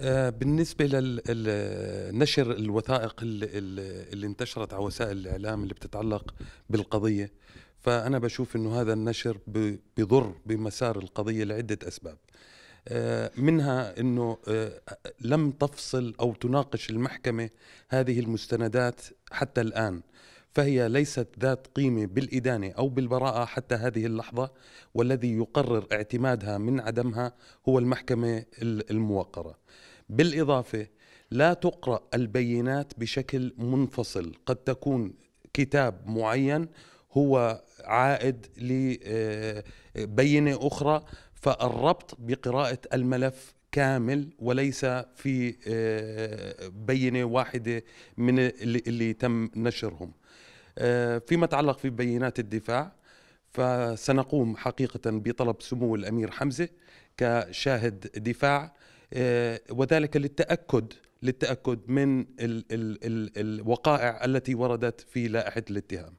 آه، بالنسبة للنشر الوثائق اللي انتشرت على وسائل الإعلام اللي بتتعلق بالقضية فأنا بشوف أنه هذا النشر بضر بمسار القضية لعدة أسباب آه، منها أنه آه، لم تفصل أو تناقش المحكمة هذه المستندات حتى الآن فهي ليست ذات قيمه بالادانه او بالبراءه حتى هذه اللحظه والذي يقرر اعتمادها من عدمها هو المحكمه الموقره. بالاضافه لا تقرا البينات بشكل منفصل، قد تكون كتاب معين هو عائد لبينه آه، اخرى فالربط بقراءه الملف كامل وليس في آه، بينه واحده من اللي, تم نشرهم آه، فيما يتعلق في بيانات الدفاع فسنقوم حقيقه بطلب سمو الامير حمزه كشاهد دفاع آه، وذلك للتاكد للتاكد من الوقائع التي وردت في لائحه الاتهام